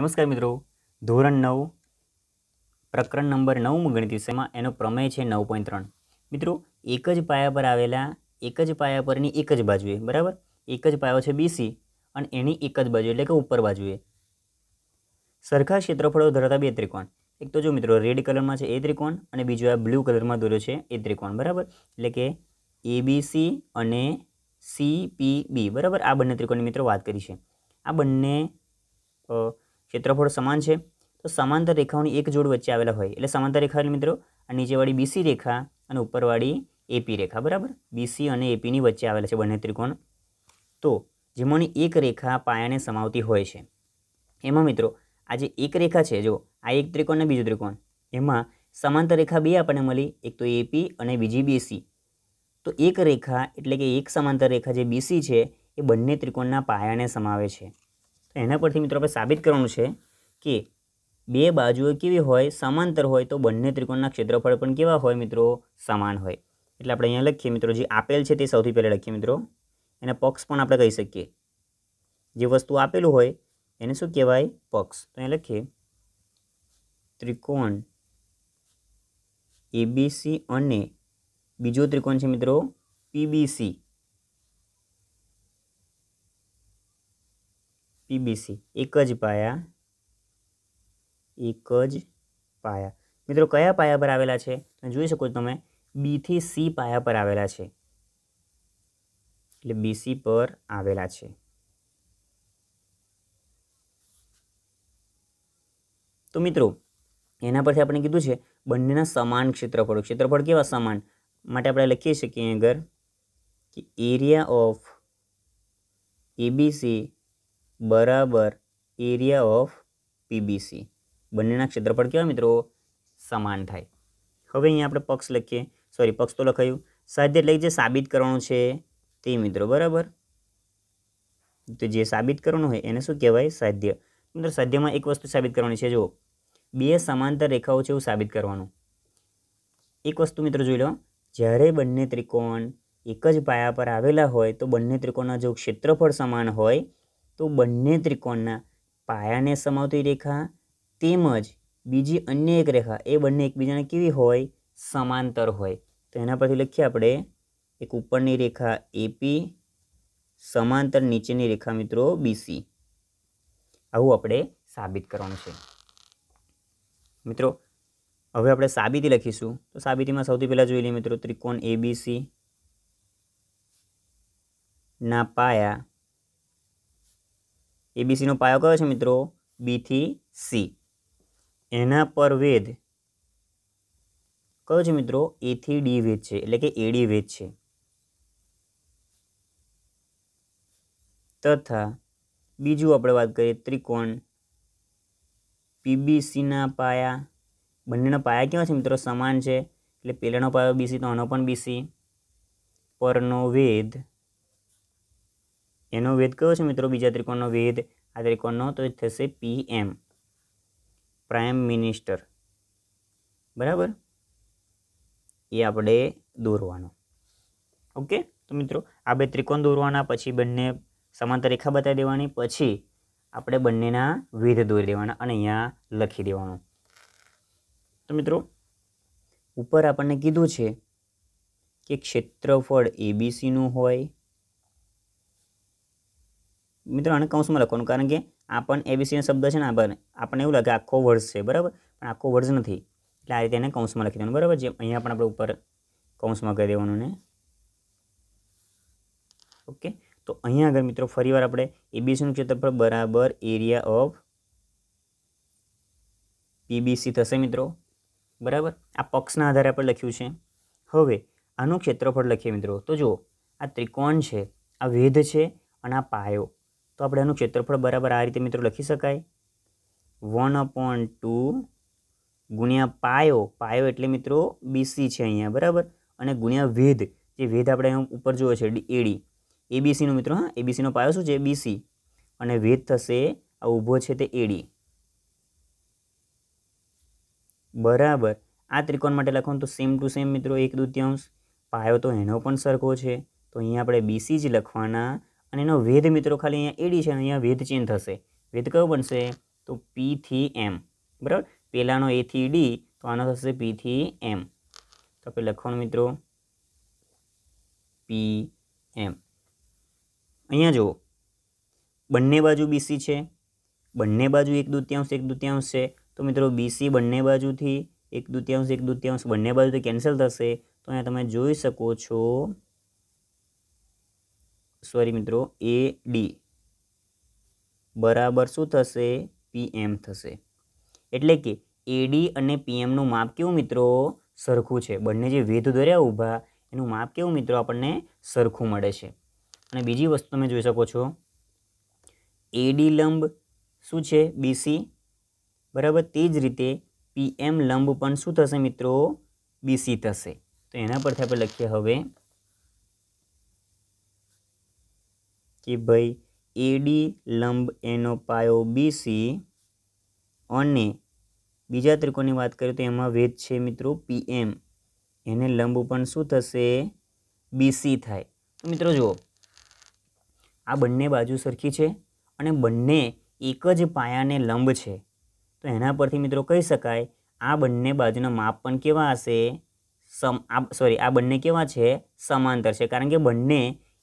નમસ્કાર મિત્રો ધોરણ નવ પ્રકરણ નંબર નવમું ગણિત વિષયમાં એનો પ્રમેય છે નવ પોઈન્ટ ત્રણ મિત્રો એક જ પાયા પર આવેલા એક જ પાયા પરની એક જ બાજુએ બરાબર એક જ પાયો છે બીસી અને એની એક જ બાજુ એટલે કે ઉપર બાજુએ સરખા ક્ષેત્રફળો ધરાવતા બે ત્રિકોણ એક તો જો મિત્રો રેડ કલરમાં છે એ ત્રિકોણ અને બીજો આ બ્લુ કલરમાં દોર્યો છે એ ત્રિકોણ બરાબર એટલે કે એબીસી અને સીપીબી બરાબર આ બંને ત્રિકોણની મિત્રો વાત કરી છે આ બંને ક્ષેત્રફળ સમાન છે તો સમાંતર રેખાઓની એક જોડ વચ્ચે આવેલા હોય એટલે સમાંતર રેખા એટલે મિત્રો આ નીચેવાળી બીસી રેખા અને ઉપરવાળી એપી રેખા બરાબર બીસી અને એપીની વચ્ચે આવેલા છે બંને ત્રિકોણ તો જેમાંની એક રેખા પાયાને સમાવતી હોય છે એમાં મિત્રો આ જે એક રેખા છે જો આ એક ત્રિકોણ અને બીજો ત્રિકોણ એમાં સમાંતર રેખા બે આપણને મળી એક તો એપી અને બીજી બીસી તો એક રેખા એટલે કે એક સમાંતર રેખા જે બીસી છે એ બંને ત્રિકોણના પાયાને સમાવે છે તો એના પરથી મિત્રો આપણે સાબિત કરવાનું છે કે બે બાજુઓ કેવી હોય સમાંતર હોય તો બંને ત્રિકોણના ક્ષેત્રફળ પણ કેવા હોય મિત્રો સમાન હોય એટલે આપણે અહીંયા લખીએ મિત્રો જે આપેલ છે તે સૌથી પહેલાં લખીએ મિત્રો એના પક્ષ પણ આપણે કહી શકીએ જે વસ્તુ આપેલું હોય એને શું કહેવાય પક્ષ તો અહીંયા લખીએ ત્રિકોણ એબીસી અને બીજો ત્રિકોણ છે મિત્રો પીબીસી પીબીસી એક જ પાયા એક જ પાયા મિત્રો કયા પાયા પર આવેલા છે જોઈ શકો છો તમે બીથી સી પાયા પર આવેલા છે એટલે બીસી પર આવેલા છે તો મિત્રો એના પરથી આપણે કીધું છે બંનેના સમાન ક્ષેત્રફળ ક્ષેત્રફળ કેવા સમાન માટે આપણે લખી શકીએ આગળ કે એરિયા ઓફ એબીસી બરાબર એરિયા ઓફ પીબીસી બંનેના ક્ષેત્રફળ કેવા મિત્રો સમાન થાય હવે અહીંયા આપણે પક્ષ લખીએ સોરી પક્ષ તો લખાયું સાધ્ય એટલે જે સાબિત કરવાનું છે તે મિત્રો બરાબર તો જે સાબિત કરવાનું હોય એને શું કહેવાય સાધ્ય મિત્રો સાધ્યમાં એક વસ્તુ સાબિત કરવાની છે જુઓ બે સમાંતર રેખાઓ છે એવું સાબિત કરવાનું એક વસ્તુ મિત્રો જોઈ લો જ્યારે બંને ત્રિકોણ એક જ પાયા પર આવેલા હોય તો બંને ત્રિકોણના જો ક્ષેત્રફળ સમાન હોય તો બંને ત્રિકોણના પાયાને સમાવતી રેખા તેમજ બીજી અન્ય એક રેખા એ બંને એકબીજાને કેવી હોય સમાંતર હોય તો એના પરથી લખીએ આપણે એક ઉપરની રેખા એપી સમાંતર નીચેની રેખા મિત્રો બીસી આવું આપણે સાબિત કરવાનું છે મિત્રો હવે આપણે સાબિતી લખીશું તો સાબિતીમાં સૌથી પહેલાં જોઈ લઈએ મિત્રો ત્રિકોણ એબીસી ના પાયા એબીસીનો પાયો કયો છે મિત્રો બીથી સી એના પર વેદ કયો છે મિત્રો એથી ડી વેદ છે એટલે કે એડી વેધ છે તથા બીજું આપણે વાત કરીએ ત્રિકોણ પીબીસીના પાયા બંનેના પાયા કેવા છે મિત્રો સમાન છે એટલે પહેલાંનો પાયો બીસી તો આનો પણ બીસી પરનો વેધ એનો વેધ કયો છે મિત્રો બીજા ત્રિકોણનો વેધ આ ત્રિકોણનો તો એ થશે પીએમ પ્રાઇમ મિનિસ્ટર બરાબર એ આપણે દોરવાનો ઓકે તો મિત્રો આ બે ત્રિકોણ દોરવાના પછી બંને સમાંતર રેખા બતાવી દેવાની પછી આપણે બંનેના વેધ દોરી દેવાના અને અહીંયા લખી દેવાનું તો મિત્રો ઉપર આપણને કીધું છે કે ક્ષેત્રફળ એબીસીનું હોય મિત્રો આને કૌંસમાં લખવાનું કારણ કે આ પણ એબીસીના શબ્દ છે ને આ પણ આપણને એવું લાગે આખો વર્ષ છે બરાબર પણ આખો વર્ષ નથી એટલે આ રીતે એને કૌંસમાં લખી દેવાનું બરાબર જે અહીંયા પણ આપણે ઉપર કૌંસમાં કરી દેવાનું ને ઓકે તો અહીંયા આગળ મિત્રો ફરીવાર આપણે એબીસીનું ક્ષેત્રફળ બરાબર એરિયા ઓફ પીબીસી થશે મિત્રો બરાબર આ પક્ષના આધારે આપણે લખ્યું છે હવે આનું ક્ષેત્રફળ લખીએ મિત્રો તો જુઓ આ ત્રિકોણ છે આ વેધ છે અને આ પાયો તો આપણે એનું ક્ષેત્રફળ બરાબર આ રીતે મિત્રો લખી શકાય વન અપોન ટુ ગુણ્યા પાયો પાયો એટલે મિત્રો બીસી છે અહીંયા બરાબર અને ગુણ્યા વેધ જે વેધ આપણે ઉપર જોયો છે એડી એબીસીનો મિત્રો હા એબીસીનો પાયો શું છે બીસી અને વેધ થશે આ ઊભો છે તે એડી બરાબર આ ત્રિકોણ માટે લખવાનું તો સેમ ટુ સેમ મિત્રો એક દૂત્યાંશ પાયો તો એનો પણ સરખો છે તો અહીંયા આપણે બીસી જ લખવાના અને એનો વેધ મિત્રો ખાલી અહીંયા એડી છે અને અહીંયા વેદ ચિહ્ન થશે વેદ કયો બનશે તો પીથી એમ બરાબર પહેલાંનો એથી ડી તો આનો થશે પીથી એમ તો આપણે લખવાનું મિત્રો પી એમ અહીંયા જુઓ બંને બાજુ બીસી છે બંને બાજુ એક દૂત્યાંશ એક દૂત્યાંશ છે તો મિત્રો બીસી બંને બાજુથી એક દૂત્યાંશ એક દૂત્યાંશ બંને બાજુથી કેન્સલ થશે તો અહીંયા તમે જોઈ શકો છો સોરી મિત્રો એ ડી બરાબર શું થશે પીએમ થશે એટલે કે એડી અને પીએમનું માપ કેવું મિત્રો સરખું છે બંને જે વેધ દોર્યા ઊભા એનું માપ કેવું મિત્રો આપણને સરખું મળે છે અને બીજી વસ્તુ તમે જોઈ શકો છો એડી લંબ શું છે બીસી બરાબર તે જ રીતે પીએમ લંબ પણ શું થશે મિત્રો બીસી થશે તો એના પરથી આપણે લખીએ હવે કે ભાઈ એડી લંબ એનો પાયો બીસી અને બીજા ત્રિકોણની વાત કરીએ તો એમાં વેદ છે મિત્રો પી એમ એને લંબ પણ શું થશે બીસી થાય તો મિત્રો જુઓ આ બંને બાજુ સરખી છે અને બંને એક જ પાયાને લંબ છે તો એના પરથી મિત્રો કહી શકાય આ બંને બાજુના માપ પણ કેવા હશે સમ આ સોરી આ બંને કેવા છે સમાંતર છે કારણ કે બંને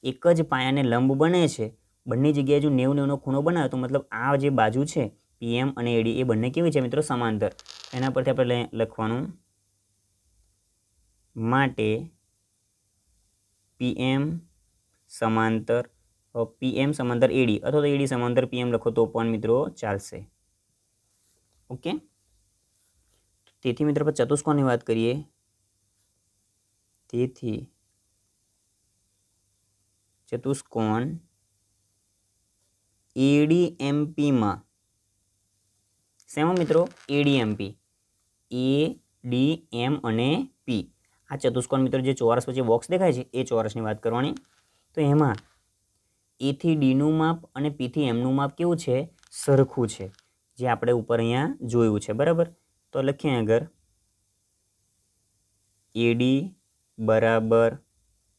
એક જ પાયાને લંબ બને છે બંને જગ્યાએ જો નેવું નેવનો ખૂણો બનાવે તો મતલબ આ જે બાજુ છે પીએમ અને એડી એ બંને કેવી છે મિત્રો સમાંતર એના પરથી આપણે લખવાનું માટે પીએમ સમાંતર પીએમ સમાંતર એડી અથવા તો એડી સમાંતર પીએમ લખો તો પણ મિત્રો ચાલશે ઓકે તેથી મિત્રો ચતુષ્કોણની વાત કરીએ તેથી ચતુષ્કોણ એડીએમપીમાં શેમાં મિત્રો એડીએમપી એ ડી એમ અને પી આ ચતુષ્કોણ મિત્રો જે ચોરસ વચ્ચે બોક્સ દેખાય છે એ ચોરસની વાત કરવાની તો એમાં એથી ડીનું માપ અને પીથી એમનું માપ કેવું છે સરખું છે જે આપણે ઉપર અહીંયા જોયું છે બરાબર તો લખીએ આગળ એડી બરાબર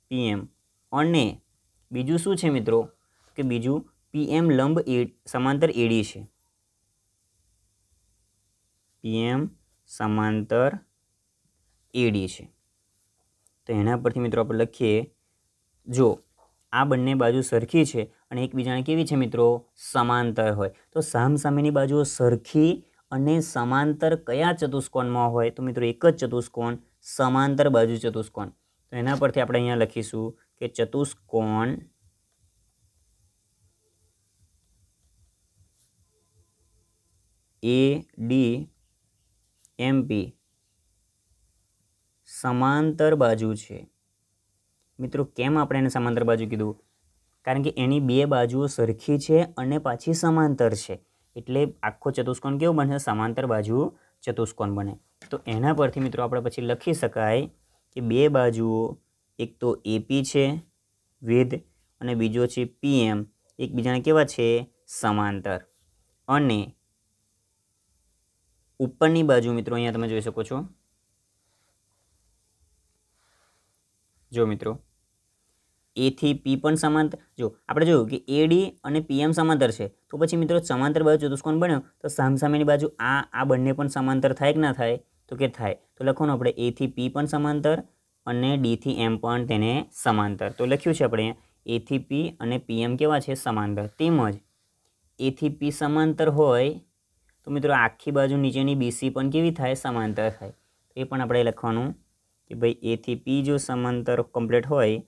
પીએમ અને બીજું શું છે મિત્રો કે બીજું પીએમ લંબ એ સમાંતર એડી છે પીએમ સમાંતર એડી છે તો એના પરથી મિત્રો આપણે લખીએ જો આ બંને બાજુ સરખી છે અને એકબીજાને કેવી છે મિત્રો સમાંતર હોય તો સામસામેની બાજુઓ સરખી અને સમાંતર કયા ચતુષ્કોણમાં હોય તો મિત્રો એક જ ચતુષ્કોણ સમાંતર બાજુ ચતુષ્કોણ તો એના પરથી આપણે અહીંયા લખીશું કે ચતુષ્કોણ એ ડી એમપી સમાંતર બાજુ છે મિત્રો કેમ આપણે એને સમાંતર બાજુ કીધું કારણ કે એની બે બાજુઓ સરખી છે અને પાછી સમાંતર છે એટલે આખો ચતુષ્કોણ કેવો બને સમાંતર બાજુ ચતુષ્કોણ બને તો એના પરથી મિત્રો આપણે પછી લખી શકાય કે બે બાજુઓ એક તો એપી છે વેદ અને બીજો છે પીએમ એકબીજાને કેવા છે સમાંતર અને ઉપરની બાજુ મિત્રો અહીંયા તમે જોઈ શકો છો જો મિત્રો એથી પી પણ સમાંતર જો આપણે જોયું કે એડી અને પીએમ સમાંતર છે તો પછી મિત્રો સમાંતર બાજુ ચતુષ્કોણ બન્યો તો સામસામેની બાજુ આ આ બંને પણ સમાંતર થાય કે ના થાય તો કે થાય તો લખવાનું આપણે એથી પી પણ સમાંતર અને ડીથી એમ પણ તેને સમાંતર તો લખ્યું છે આપણે એથી પી અને પીએમ કેવા છે સમાંતર તેમજ એથી પી સમાંતર હોય તો મિત્રો આખી બાજુ નીચેની બીસી પણ કેવી થાય સમાંતર થાય એ પણ આપણે લખવાનું કે ભાઈ એથી પી જો સમાંતર કમ્પ્લીટ હોય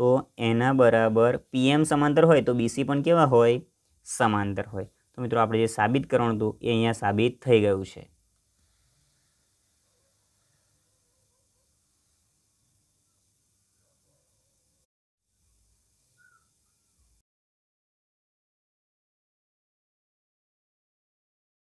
તો એના બરાબર પીએમ સમાંતર હોય તો બીસી પણ કેવા હોય સમાંતર હોય તો મિત્રો આપણે જે સાબિત કરવાનું હતું એ અહીંયા સાબિત થઈ ગયું છે